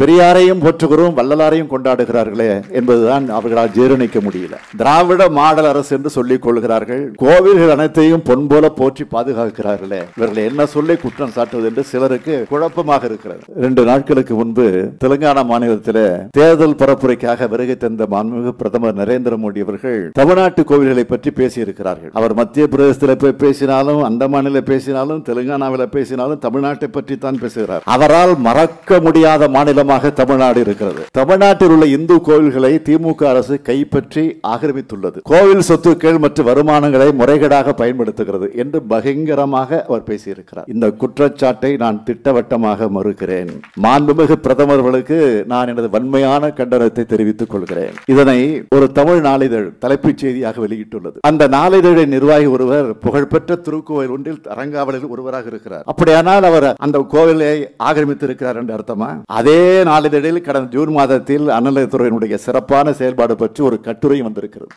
பெரியாரையும் போற்றுகிறோம் வள்ளலாரையும் கொண்டாடுகிறார்களே என்பதுதான் அவர்களால் ஜீரணிக்க முடியல திராவிட மாடல் அரசு என்று சொல்லிக் கொள்கிறார்கள் கோவில்கள் அனைத்தையும் பொன் போல போற்றி பாதுகாக்கிறார்களே இவர்கள் என்ன சொல்லி குற்றம் சாட்டுவது என்று சிலருக்கு குழப்பமாக இருக்கிறது இரண்டு நாட்களுக்கு முன்பு தெலுங்கானா மாநிலத்தில் தேர்தல் பரப்புரைக்காக வருகை தந்த மாண்புமிகு பிரதமர் நரேந்திர மோடி அவர்கள் தமிழ்நாட்டு கோவில்களை பற்றி பேசியிருக்கிறார்கள் அவர் மத்திய பிரதேசத்தில் போய் பேசினாலும் அந்தமானில பேசினாலும் தெலுங்கானாவில் பேசினாலும் தமிழ்நாட்டை பற்றி தான் பேசுகிறார் அவரால் மறக்க முடியாத மாநிலம் மாநிலமாக தமிழ்நாடு இருக்கிறது தமிழ்நாட்டில் உள்ள இந்து கோவில்களை திமுக அரசு கைப்பற்றி ஆக்கிரமித்துள்ளது கோவில் சொத்துக்கள் மற்றும் வருமானங்களை முறைகேடாக பயன்படுத்துகிறது என்று பகிங்கரமாக அவர் பேசியிருக்கிறார் இந்த குற்றச்சாட்டை நான் திட்டவட்டமாக மறுக்கிறேன் மாண்புமிகு பிரதமர்களுக்கு நான் எனது வன்மையான கண்டனத்தை தெரிவித்துக் கொள்கிறேன் இதனை ஒரு தமிழ் நாளிதழ் தலைப்புச் செய்தியாக வெளியிட்டுள்ளது அந்த நாளிதழின் நிர்வாகி ஒருவர் புகழ்பெற்ற திருக்கோவில் ஒன்றில் அரங்காவலில் ஒருவராக இருக்கிறார் அப்படியானால் அவர் அந்த கோவிலை ஆக்கிரமித்து இருக்கிறார் என்று அர்த்தமா அதே இன்றைய நாளிதழில் கடந்த ஜூன் மாதத்தில் அன்னலத்துறையினுடைய சிறப்பான செயல்பாடு பற்றி ஒரு கட்டுரையும் வந்திருக்கிறது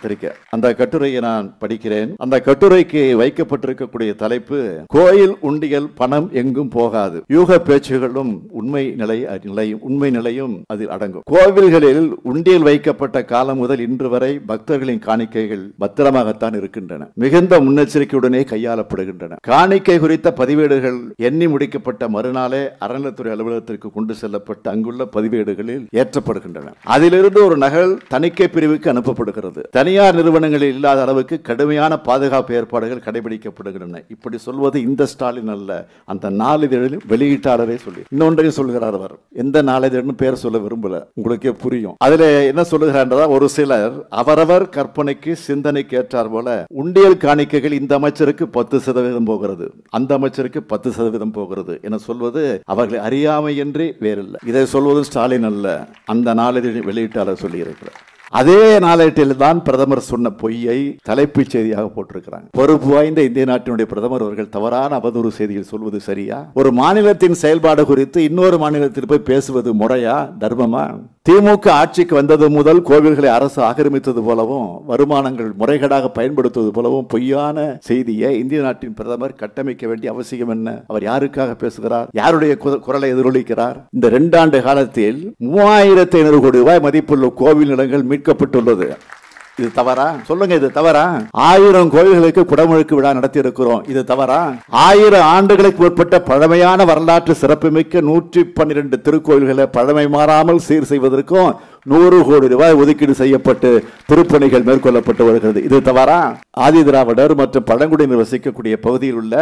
பத்திரிக்கை அந்த கட்டுரையை நான் படிக்கிறேன் அந்த கட்டுரைக்கு வைக்கப்பட்டிருக்கக்கூடிய தலைப்பு கோயில் உண்டியல் பணம் எங்கும் போகாது யூக பேச்சுகளும் உண்மை நிலை நிலையும் உண்மை நிலையும் அதில் அடங்கும் கோவில்களில் உண்டியல் வைக்கப்பட்ட காலம் முதல் இன்று வரை பக்தர்களின் காணிக்கைகள் பத்திரமாகத்தான் இருக்கின்றன மிகுந்த முன்னெச்சரிக்கையுடனே கையாளப்படுகின்றன காணிக்கை குறித்த பதிவேடுகள் எண்ணி முடிக்கப்பட்ட மறுநாளே அறநிலத்துறை அலுவலகத்திற்கு கொண்டு செல்லப்பட்டு அங்குள்ள பதிவேடுகளில் ஏற்றப்படுகின்றன அதிலிருந்து ஒரு நகல் தணிக்கை பிரிவுக்கு அனுப்பப்படுகிறது தனி தனியார் நிறுவனங்களில் இல்லாத அளவுக்கு கடுமையான பாதுகாப்பு ஏற்பாடுகள் கடைபிடிக்கப்படுகின்றன இப்படி சொல்வது இந்த ஸ்டாலின் அல்ல அந்த நாளிதழிலும் வெளியீட்டாளரே சொல்லி இன்னொன்றையும் சொல்கிறார் அவர் எந்த நாளிதழ்னு பேர் சொல்ல விரும்பல உங்களுக்கே புரியும் அதுல என்ன சொல்லுகிறார் ஒரு சிலர் அவரவர் கற்பனைக்கு சிந்தனைக்கு ஏற்றார் போல உண்டியல் காணிக்கைகள் இந்த அமைச்சருக்கு பத்து சதவீதம் போகிறது அந்த அமைச்சருக்கு பத்து சதவீதம் போகிறது என சொல்வது அவர்களை அறியாமை என்றே வேறில்லை இதை சொல்வது ஸ்டாலின் அல்ல அந்த நாளிதழில் வெளியீட்டாளர் சொல்லியிருக்கிறார் அதே நாளேட்டில் தான் பிரதமர் சொன்ன பொய்யை தலைப்புச் செய்தியாக போட்டிருக்கிறாங்க பொறுப்பு வாய்ந்த இந்திய நாட்டினுடைய பிரதமர் அவர்கள் தவறான அவதூறு செய்திகள் சொல்வது சரியா ஒரு மாநிலத்தின் செயல்பாடு குறித்து இன்னொரு மாநிலத்தில் போய் பேசுவது முறையா தர்மமா திமுக ஆட்சிக்கு வந்தது முதல் கோவில்களை அரசு ஆக்கிரமித்தது போலவும் வருமானங்கள் முறைகேடாக பயன்படுத்துவது போலவும் பொய்யான செய்தியை இந்திய நாட்டின் பிரதமர் கட்டமைக்க வேண்டிய அவசியம் என்ன அவர் யாருக்காக பேசுகிறார் யாருடைய குரலை எதிரொலிக்கிறார் இந்த ரெண்டாண்டு காலத்தில் மூவாயிரத்தி ஐநூறு கோடி ரூபாய் மதிப்புள்ள கோவில் நிலங்கள் மீட்கப்பட்டுள்ளது இது தவறா சொல்லுங்க இது தவறா ஆயிரம் கோயில்களுக்கு குடமுழுக்கு விழா நடத்தி இருக்கிறோம் இது தவறா ஆயிரம் ஆண்டுகளுக்கு உட்பட்ட பழமையான வரலாற்று சிறப்புமிக்க நூற்றி பன்னிரெண்டு திருக்கோயில்களை பழமை மாறாமல் சீர் செய்வதற்கும் நூறு கோடி ரூபாய் ஒதுக்கீடு செய்யப்பட்டு திருப்பணிகள் மேற்கொள்ளப்பட்டு வருகிறது இது தவறா ஆதி திராவிடர் மற்றும் பழங்குடியினர் வசிக்கக்கூடிய பகுதியில் உள்ள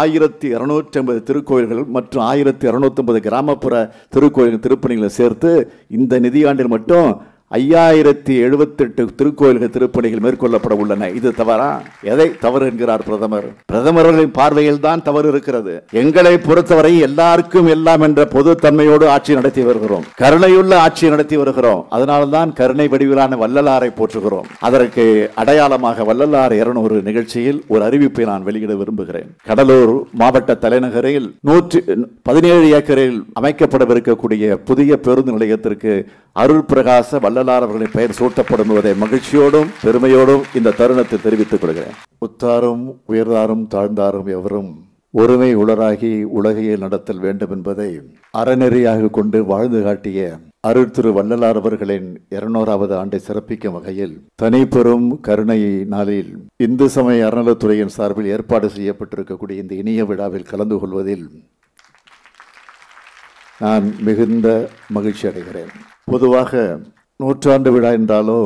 ஆயிரத்தி இருநூற்றி ஐம்பது திருக்கோயில்கள் மற்றும் ஆயிரத்தி இருநூத்தி ஐம்பது கிராமப்புற திருக்கோயில் திருப்பணிகளை சேர்த்து இந்த நிதியாண்டில் மட்டும் ஐயாயிரத்தி எழுபத்தெட்டு திருக்கோயில்கள் திருப்பணிகள் மேற்கொள்ளப்பட உள்ளன இது தவறா எதை தவறு என்கிறார் பிரதமர் பிரதமர்களின் பார்வையில் தான் தவறு இருக்கிறது எங்களை பொறுத்தவரை எல்லாருக்கும் எல்லாம் என்ற பொது தன்மையோடு ஆட்சி நடத்தி வருகிறோம் கருணையுள்ள ஆட்சி நடத்தி வருகிறோம் அதனால்தான் கருணை வடிவிலான வள்ளலாரை போற்றுகிறோம் அதற்கு அடையாளமாக வள்ளலார் இருநூறு நிகழ்ச்சியில் ஒரு அறிவிப்பை நான் வெளியிட விரும்புகிறேன் கடலூர் மாவட்ட தலைநகரில் நூற்றி பதினேழு ஏக்கரில் அமைக்கப்படவிருக்கக்கூடிய புதிய பேருந்து நிலையத்திற்கு அருள் பிரகாச வல்ல வள்ளலார் அவர்களின் பெயர் சூட்டப்படும் என்பதை மகிழ்ச்சியோடும் பெருமையோடும் இந்த தருணத்தை தெரிவித்துக் கொள்கிறேன் உத்தாரும் உயர்ந்தாரும் தாழ்ந்தாரும் எவரும் ஒருமை உளராகி உலகையை நடத்தல் வேண்டும் என்பதை அறநெறியாக கொண்டு வாழ்ந்து காட்டிய அருள்திரு வள்ளலார் அவர்களின் இருநூறாவது ஆண்டை சிறப்பிக்கும் வகையில் தனிப்பெரும் கருணை நாளில் இந்து சமய அறநலத்துறையின் சார்பில் ஏற்பாடு செய்யப்பட்டிருக்கக்கூடிய இந்த இனிய விழாவில் கலந்து கொள்வதில் நான் மிகுந்த மகிழ்ச்சி அடைகிறேன் பொதுவாக நூற்றாண்டு விழா என்றாலோ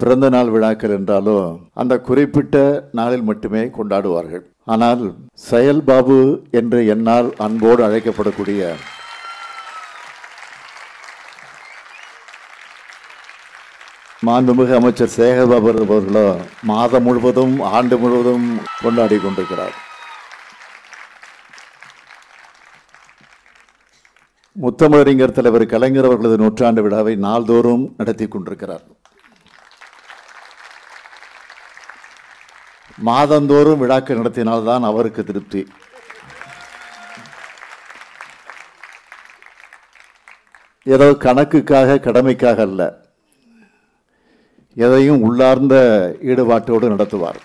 பிறந்த நாள் விழாக்கள் என்றாலோ அந்த குறிப்பிட்ட நாளில் மட்டுமே கொண்டாடுவார்கள் ஆனால் செயல் பாபு என்று என்னால் அன்போடு அழைக்கப்படக்கூடிய மாண்புமிகு அமைச்சர் சேகர்பாபு அவர்களோ மாதம் முழுவதும் ஆண்டு முழுவதும் கொண்டாடி கொண்டிருக்கிறார் முத்தமிழறிஞர் தலைவர் கலைஞர் அவர்களது நூற்றாண்டு விழாவை நாள்தோறும் நடத்தி கொண்டிருக்கிறார் மாதந்தோறும் விழாக்கள் நடத்தினால்தான் அவருக்கு திருப்தி ஏதோ கணக்குக்காக கடமைக்காக அல்ல எதையும் உள்ளார்ந்த ஈடுபாட்டோடு நடத்துவார்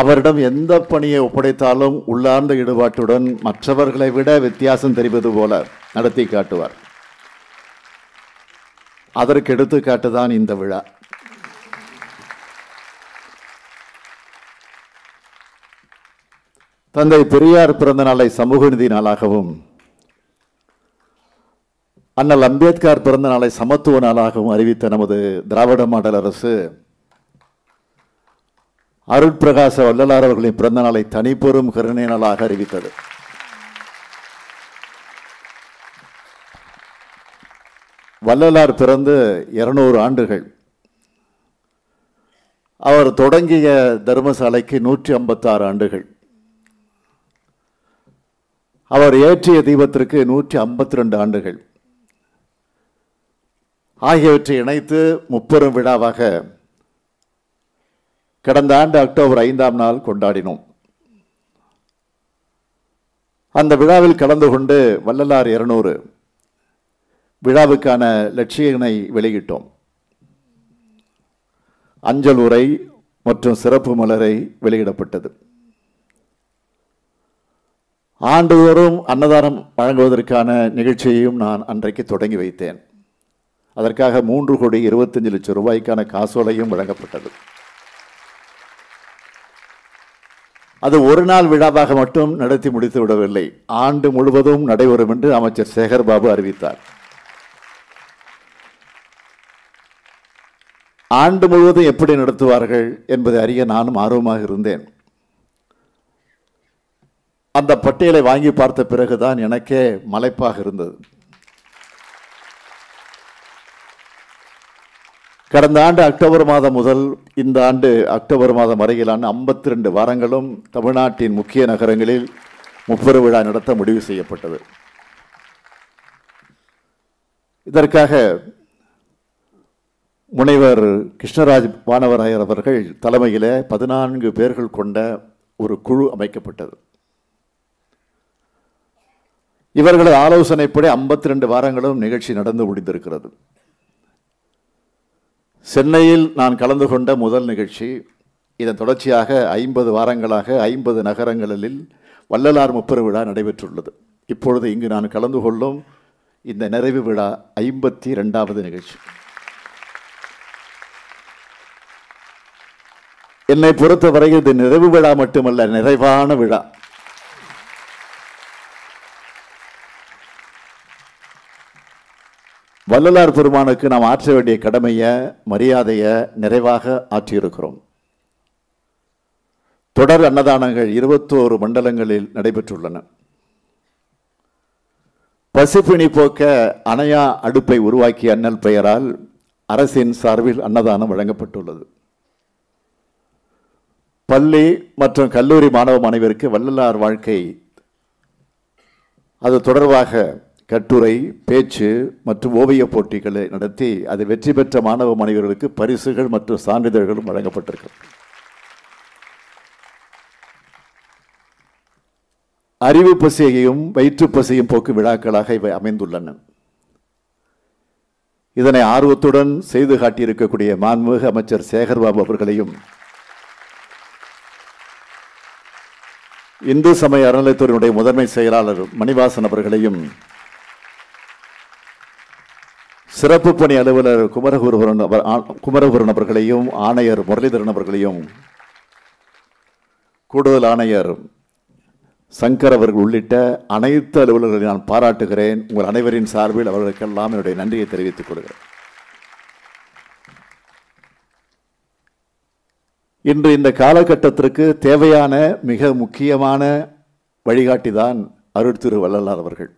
அவரிடம் எந்த பணியை ஒப்படைத்தாலும் உள்ளார்ந்த ஈடுபாட்டுடன் மற்றவர்களை விட வித்தியாசம் தெரிவது போல நடத்தி காட்டுவார் அதற்கு எடுத்துக்காட்டு தான் இந்த விழா தந்தை பெரியார் பிறந்த நாளை சமூக நிதி நாளாகவும் அண்ணல் அம்பேத்கர் பிறந்த நாளை சமத்துவ நாளாகவும் அறிவித்த நமது திராவிட மாடல் அரசு அருட்பிரகாச வள்ளலார் அவர்களின் பிறந்த நாளை தனிப்பெரும் கருணை நாளாக அறிவித்தது வள்ளலார் பிறந்து இருநூறு ஆண்டுகள் அவர் தொடங்கிய தர்மசாலைக்கு நூற்றி ஐம்பத்தாறு ஆண்டுகள் அவர் ஏற்றிய தீபத்திற்கு நூற்றி ஐம்பத்தி ரெண்டு ஆண்டுகள் ஆகியவற்றை இணைத்து முப்பெரும் விழாவாக கடந்த ஆண்டு அக்டோபர் ஐந்தாம் நாள் கொண்டாடினோம் அந்த விழாவில் கலந்து கொண்டு வள்ளலார் இருநூறு விழாவுக்கான லட்சியனை வெளியிட்டோம் அஞ்சல் உரை மற்றும் சிறப்பு மலரை வெளியிடப்பட்டது ஆண்டுதோறும் அன்னதானம் வழங்குவதற்கான நிகழ்ச்சியையும் நான் அன்றைக்கு தொடங்கி வைத்தேன் அதற்காக மூன்று கோடி இருபத்தஞ்சு லட்சம் ரூபாய்க்கான காசோலையும் வழங்கப்பட்டது அது ஒரு நாள் விழாவாக மட்டும் நடத்தி முடித்து விடவில்லை ஆண்டு முழுவதும் நடைபெறும் என்று அமைச்சர் சேகர்பாபு அறிவித்தார் ஆண்டு முழுவதும் எப்படி நடத்துவார்கள் என்பதை அறிய நானும் ஆர்வமாக இருந்தேன் அந்த பட்டியலை வாங்கி பார்த்த பிறகுதான் எனக்கே மலைப்பாக இருந்தது கடந்த ஆண்டு அக்டோபர் மாதம் முதல் இந்த ஆண்டு அக்டோபர் மாதம் வரையிலான ஐம்பத்தி ரெண்டு வாரங்களும் தமிழ்நாட்டின் முக்கிய நகரங்களில் முப்பெரும் விழா நடத்த முடிவு செய்யப்பட்டது இதற்காக முனைவர் கிருஷ்ணராஜ் வானவராயர் அவர்கள் தலைமையில் பதினான்கு பேர்கள் கொண்ட ஒரு குழு அமைக்கப்பட்டது இவர்களது ஆலோசனைப்படி ஐம்பத்தி ரெண்டு வாரங்களும் நிகழ்ச்சி நடந்து முடிந்திருக்கிறது சென்னையில் நான் கலந்து கொண்ட முதல் நிகழ்ச்சி இதன் தொடர்ச்சியாக ஐம்பது வாரங்களாக ஐம்பது நகரங்களில் வள்ளலார் முப்பெரு விழா நடைபெற்றுள்ளது இப்பொழுது இங்கு நான் கலந்து கொள்ளும் இந்த நிறைவு விழா ஐம்பத்தி ரெண்டாவது நிகழ்ச்சி என்னை பொறுத்தவரை இது நிறைவு விழா மட்டுமல்ல நிறைவான விழா வள்ளலார் பெருமானுக்கு நாம் ஆற்ற வேண்டிய கடமையை மரியாதையை நிறைவாக ஆற்றியிருக்கிறோம் தொடர் அன்னதானங்கள் இருபத்தோரு மண்டலங்களில் நடைபெற்றுள்ளன பசிப்பிணி போக்க அணையா அடுப்பை உருவாக்கிய அண்ணல் பெயரால் அரசின் சார்பில் அன்னதானம் வழங்கப்பட்டுள்ளது பள்ளி மற்றும் கல்லூரி மாணவ மாணவியருக்கு வள்ளலார் வாழ்க்கை அது தொடர்பாக கட்டுரை பேச்சு மற்றும் ஓவியப் போட்டிகளை நடத்தி அது வெற்றி பெற்ற மாணவ மாணவியர்களுக்கு பரிசுகள் மற்றும் சான்றிதழ்களும் வழங்கப்பட்டிருக்கிறது அறிவு பசியையும் வயிற்று பசியும் போக்கு விழாக்களாக இவை அமைந்துள்ளன இதனை ஆர்வத்துடன் செய்து காட்டியிருக்கக்கூடிய மாண்புமிகு அமைச்சர் சேகர்பாபு அவர்களையும் இந்து சமய அறநிலையத்துறையினுடைய முதன்மை செயலாளர் மணிவாசன் அவர்களையும் சிறப்பு பணி அலுவலர் குமரகுருபுரன் குமரகுருன் அவர்களையும் ஆணையர் முரளிதரன் அவர்களையும் கூடுதல் ஆணையர் சங்கர் அவர்கள் உள்ளிட்ட அனைத்து அலுவலர்களை நான் பாராட்டுகிறேன் உங்கள் அனைவரின் சார்பில் அவர்களுக்கெல்லாம் என்னுடைய நன்றியை தெரிவித்துக் கொள்கிறேன் இன்று இந்த காலகட்டத்திற்கு தேவையான மிக முக்கியமான வழிகாட்டிதான் அருள் திரு வள்ளலார் அவர்கள்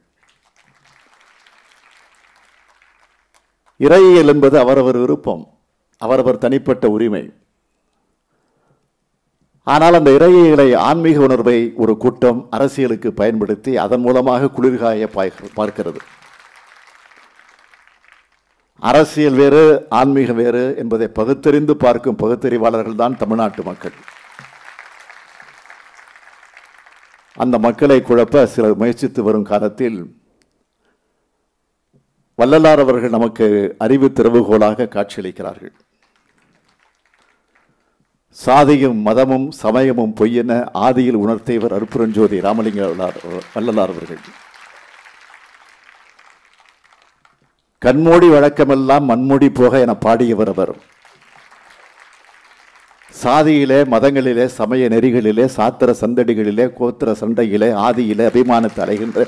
இறையியல் என்பது அவரவர் விருப்பம் அவரவர் தனிப்பட்ட உரிமை ஆனால் அந்த இறையியலை ஆன்மீக உணர்வை ஒரு கூட்டம் அரசியலுக்கு பயன்படுத்தி அதன் மூலமாக குளிர்காய பார்க்கிறது அரசியல் வேறு ஆன்மீகம் வேறு என்பதை பகுத்தறிந்து பார்க்கும் பகுத்தறிவாளர்கள் தான் தமிழ்நாட்டு மக்கள் அந்த மக்களை குழப்ப சிலர் முயற்சித்து வரும் காலத்தில் வள்ளலார் அவர்கள் நமக்கு அறிவு திறவுகோலாக காட்சியளிக்கிறார்கள் சாதியும் மதமும் சமயமும் பொய்யென ஆதியில் உணர்த்தியவர் அருப்புரஞ்சோதி ராமலிங்க வள்ளலார் அவர்கள் கண்மூடி வழக்கமெல்லாம் மண்மூடி போக என பாடியவர் அவர் சாதியிலே மதங்களிலே சமய நெறிகளிலே சாத்திர சந்தடிகளிலே கோத்திர சண்டையிலே ஆதியிலே அபிமானத்தை அடைகின்ற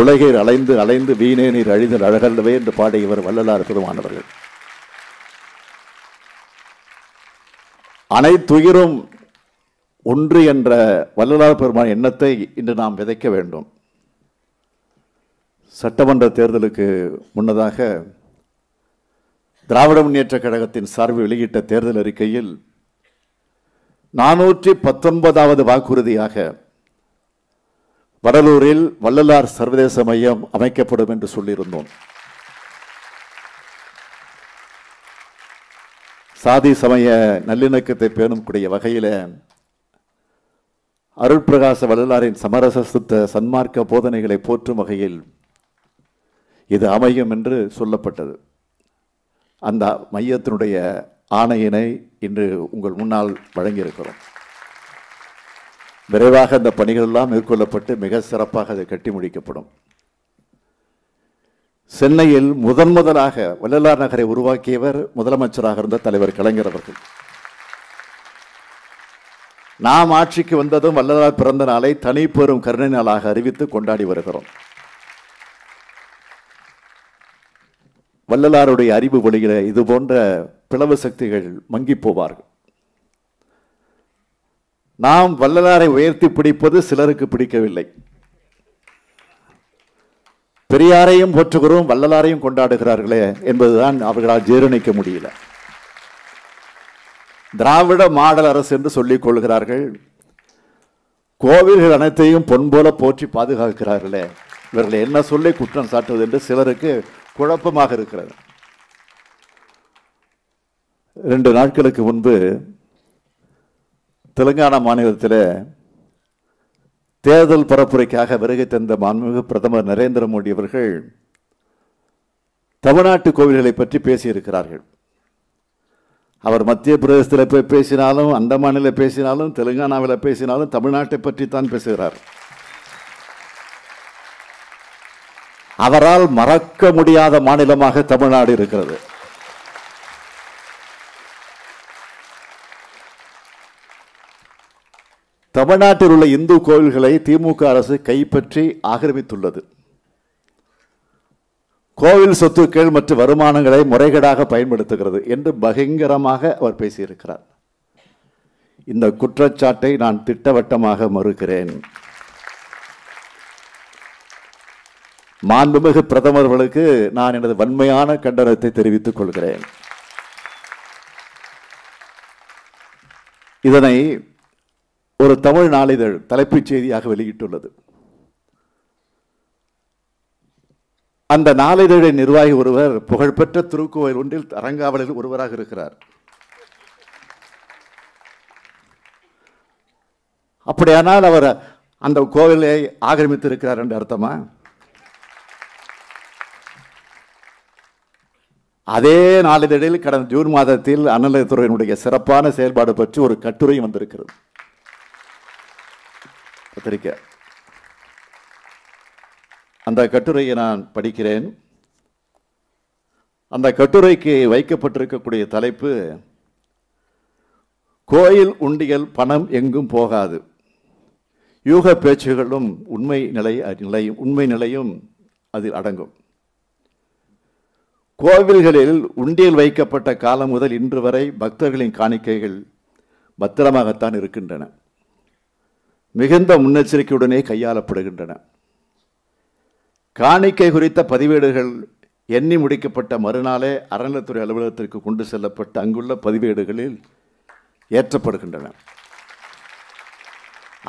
உலகில் அலைந்து அலைந்து வீணே நீர் அழிதல் அழகல்லவே என்று பாடிய இவர் வள்ளலார் பெருமானவர்கள் அனைத்துயிரும் ஒன்று என்ற வள்ளலார் பெருமான் எண்ணத்தை இன்று நாம் விதைக்க வேண்டும் சட்டமன்ற தேர்தலுக்கு முன்னதாக திராவிட முன்னேற்றக் கழகத்தின் சார்பில் வெளியிட்ட தேர்தல் அறிக்கையில் நானூற்றி பத்தொன்பதாவது வாக்குறுதியாக வடலூரில் வள்ளலார் சர்வதேச மையம் அமைக்கப்படும் என்று சொல்லியிருந்தோம் சாதி சமய நல்லிணக்கத்தை கூடிய வகையில் அருள்பிரகாச வள்ளலாரின் சமரச சுத்த சன்மார்க்க போதனைகளை போற்றும் வகையில் இது அமையும் என்று சொல்லப்பட்டது அந்த மையத்தினுடைய ஆணையினை இன்று உங்கள் முன்னால் வழங்கியிருக்கிறோம் விரைவாக இந்த பணிகள் எல்லாம் மேற்கொள்ளப்பட்டு மிக சிறப்பாக அது கட்டி முடிக்கப்படும் சென்னையில் முதன் முதலாக வள்ளலார் நகரை உருவாக்கியவர் முதலமைச்சராக இருந்த தலைவர் கலைஞர் அவர்கள் நாம் ஆட்சிக்கு வந்ததும் வள்ளலார் பிறந்த நாளை தனி பெரும் கருணை நாளாக அறிவித்து கொண்டாடி வருகிறோம் வள்ளலாருடைய அறிவு வழியில் இது போன்ற பிளவு சக்திகள் மங்கி போவார்கள் நாம் வள்ளலாரை உயர்த்தி பிடிப்பது சிலருக்கு பிடிக்கவில்லை பெரியாரையும் போற்றுகிறோம் வள்ளலாரையும் கொண்டாடுகிறார்களே என்பதுதான் அவர்களால் ஜீரணிக்க முடியல திராவிட மாடல் அரசு என்று சொல்லிக் கொள்கிறார்கள் கோவில்கள் அனைத்தையும் பொன் போல போற்றி பாதுகாக்கிறார்களே இவர்களை என்ன சொல்லி குற்றம் சாட்டுவது என்று சிலருக்கு குழப்பமாக இருக்கிறது ரெண்டு நாட்களுக்கு முன்பு தெலுங்கானா மாநிலத்தில் தேர்தல் பரப்புரைக்காக வருகை தந்த மாண்புமிகு பிரதமர் நரேந்திர மோடி அவர்கள் தமிழ்நாட்டு கோவில்களை பற்றி பேசியிருக்கிறார்கள் அவர் மத்திய பிரதேசத்தில் போய் பேசினாலும் அந்தமானில் பேசினாலும் தெலுங்கானாவில் பேசினாலும் தமிழ்நாட்டை பற்றி தான் பேசுகிறார் அவரால் மறக்க முடியாத மாநிலமாக தமிழ்நாடு இருக்கிறது தமிழ்நாட்டில் உள்ள இந்து கோவில்களை திமுக அரசு கைப்பற்றி ஆக்கிரமித்துள்ளது கோவில் சொத்துக்கள் மற்றும் வருமானங்களை முறைகேடாக பயன்படுத்துகிறது என்று பகிங்கரமாக அவர் பேசியிருக்கிறார் இந்த குற்றச்சாட்டை நான் திட்டவட்டமாக மறுக்கிறேன் மாண்புமிகு பிரதமர்களுக்கு நான் எனது வன்மையான கண்டனத்தை தெரிவித்துக் கொள்கிறேன் இதனை ஒரு தமிழ் நாளிதழ் தலைப்புச் செய்தியாக வெளியிட்டுள்ளது அந்த நாளிதழின் நிர்வாகி ஒருவர் புகழ்பெற்ற திருக்கோயில் ஒன்றில் அரங்காவலில் ஒருவராக இருக்கிறார் அப்படியானால் அவர் அந்த கோவிலை ஆக்கிரமித்து இருக்கிறார் என்று அர்த்தமா அதே நாளிதழில் கடந்த ஜூன் மாதத்தில் அன்னலத்துறையினுடைய சிறப்பான செயல்பாடு பற்றி ஒரு கட்டுரையும் வந்திருக்கிறது பத்திரிக்கை அந்த கட்டுரையை நான் படிக்கிறேன் அந்த கட்டுரைக்கு வைக்கப்பட்டிருக்கக்கூடிய தலைப்பு கோயில் உண்டியல் பணம் எங்கும் போகாது யூக பேச்சுகளும் உண்மை நிலை நிலையும் உண்மை நிலையும் அதில் அடங்கும் கோவில்களில் உண்டியல் வைக்கப்பட்ட காலம் முதல் இன்று வரை பக்தர்களின் காணிக்கைகள் பத்திரமாகத்தான் இருக்கின்றன மிகுந்த முன்னெச்சரிக்கையுடனே கையாளப்படுகின்றன காணிக்கை குறித்த பதிவேடுகள் எண்ணி முடிக்கப்பட்ட மறுநாளே அறநிலைத்துறை அலுவலகத்திற்கு கொண்டு செல்லப்பட்டு அங்குள்ள பதிவேடுகளில் ஏற்றப்படுகின்றன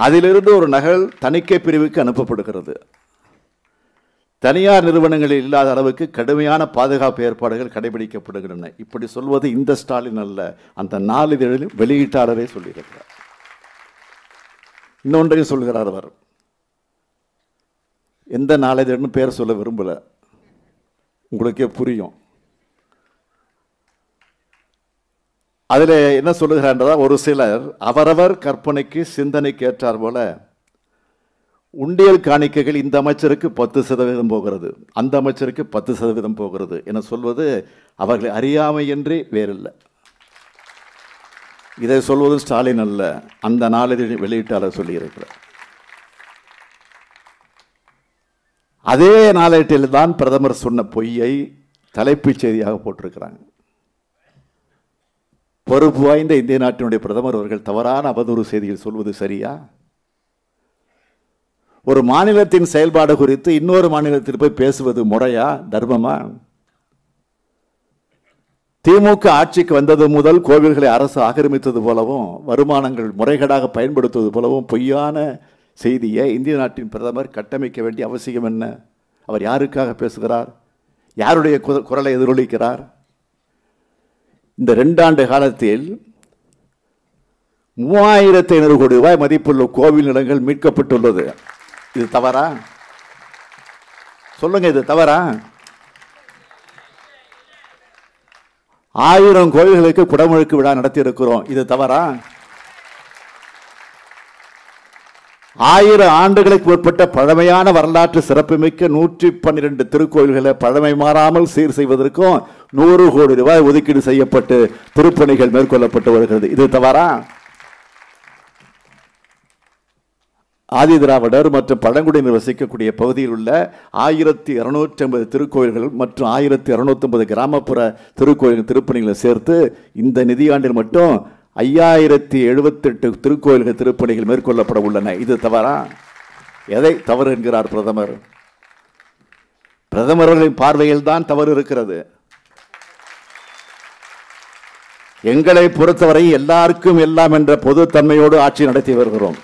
அதிலிருந்து ஒரு நகல் தணிக்கை பிரிவுக்கு அனுப்பப்படுகிறது தனியார் நிறுவனங்களில் இல்லாத அளவுக்கு கடுமையான பாதுகாப்பு ஏற்பாடுகள் கடைபிடிக்கப்படுகின்றன இப்படி சொல்வது இந்த ஸ்டாலின் அல்ல அந்த நாளிதழில் வெளியீட்டாளரே சொல்லியிருக்கிறார் இன்னொன்றையும் சொல்கிறார் அவர் எந்த நாளேதர்னு பேர் சொல்ல விரும்பலை உங்களுக்கே புரியும் அதில் என்ன சொல்லுகிறான்றதா ஒரு சிலர் அவரவர் கற்பனைக்கு சிந்தனைக்கு ஏற்றார் போல உண்டியல் காணிக்கைகள் இந்த அமைச்சருக்கு பத்து சதவீதம் போகிறது அந்த அமைச்சருக்கு பத்து சதவீதம் போகிறது என சொல்வது அவர்களை அறியாமையின்றி வேறில்லை இதை சொல்வது ஸ்டாலின் அல்ல அந்த நாளிதழ் வெளியீட்டாளர் சொல்லியிருக்கிறார் அதே நாளேட்டில் தான் பிரதமர் சொன்ன பொய்யை தலைப்புச் செய்தியாக போட்டிருக்கிறாங்க பொறுப்பு வாய்ந்த இந்திய நாட்டினுடைய பிரதமர் அவர்கள் தவறான அவதூறு செய்திகள் சொல்வது சரியா ஒரு மாநிலத்தின் செயல்பாடு குறித்து இன்னொரு மாநிலத்தில் போய் பேசுவது முறையா தர்மமா திமுக ஆட்சிக்கு வந்தது முதல் கோவில்களை அரசு ஆக்கிரமித்தது போலவும் வருமானங்கள் முறைகேடாக பயன்படுத்துவது போலவும் பொய்யான செய்தியை இந்திய நாட்டின் பிரதமர் கட்டமைக்க வேண்டிய அவசியம் என்ன அவர் யாருக்காக பேசுகிறார் யாருடைய குரலை எதிரொலிக்கிறார் இந்த ரெண்டாண்டு காலத்தில் மூவாயிரத்தி ஐநூறு கோடி ரூபாய் மதிப்புள்ள கோவில் நிலங்கள் மீட்கப்பட்டுள்ளது இது தவறா சொல்லுங்க இது தவறா ஆயிரம் கோயில்களுக்கு குடமுழுக்கு விழா நடத்தி இருக்கிறோம் இது தவறா ஆயிரம் ஆண்டுகளுக்கு உட்பட்ட பழமையான வரலாற்று சிறப்புமிக்க நூற்றி பன்னிரெண்டு திருக்கோயில்களை பழமை மாறாமல் சீர் செய்வதற்கும் நூறு கோடி ரூபாய் ஒதுக்கீடு செய்யப்பட்டு திருப்பணிகள் மேற்கொள்ளப்பட்டு வருகிறது இது தவறா ஆதி திராவிடர் மற்றும் பழங்குடியினர் வசிக்கக்கூடிய பகுதியில் உள்ள ஆயிரத்தி இரநூற்றி ஐம்பது திருக்கோயில்கள் மற்றும் ஆயிரத்தி இரநூத்தம்பது கிராமப்புற திருக்கோயில்கள் திருப்பணிகளை சேர்த்து இந்த நிதியாண்டில் மட்டும் ஐயாயிரத்தி எழுபத்தெட்டு திருக்கோயில்கள் திருப்பணிகள் மேற்கொள்ளப்பட உள்ளன இது தவறா எதை தவறு என்கிறார் பிரதமர் பிரதமர்களின் பார்வையில் தான் தவறு இருக்கிறது எங்களை பொறுத்தவரை எல்லாருக்கும் எல்லாம் என்ற பொதுத்தன்மையோடு ஆட்சி நடத்தி வருகிறோம்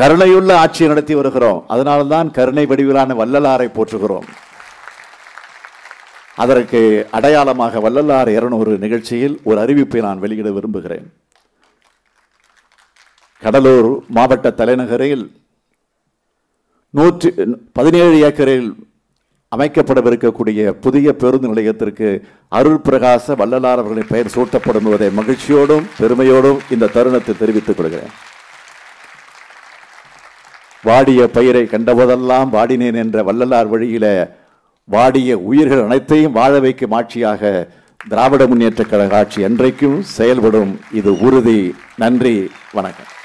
கருணையுள்ள ஆட்சி நடத்தி வருகிறோம் தான் கருணை வடிவிலான வள்ளலாரை போற்றுகிறோம் அதற்கு அடையாளமாக வல்லல்லார் இருநூறு நிகழ்ச்சியில் ஒரு அறிவிப்பை நான் வெளியிட விரும்புகிறேன் கடலூர் மாவட்ட தலைநகரில் நூற்றி பதினேழு ஏக்கரில் அமைக்கப்படவிருக்கக்கூடிய புதிய பேருந்து நிலையத்திற்கு அருள் பிரகாச வள்ளலார் அவர்களின் பெயர் சூட்டப்படும் என்பதை மகிழ்ச்சியோடும் பெருமையோடும் இந்த தருணத்தை தெரிவித்துக் கொள்கிறேன் வாடிய பயிரை கண்டபோதெல்லாம் வாடினேன் என்ற வள்ளலார் வழியில் வாடிய உயிர்கள் அனைத்தையும் வாழ வைக்கும் ஆட்சியாக திராவிட முன்னேற்ற கழக ஆட்சி என்றைக்கும் செயல்படும் இது உறுதி நன்றி வணக்கம்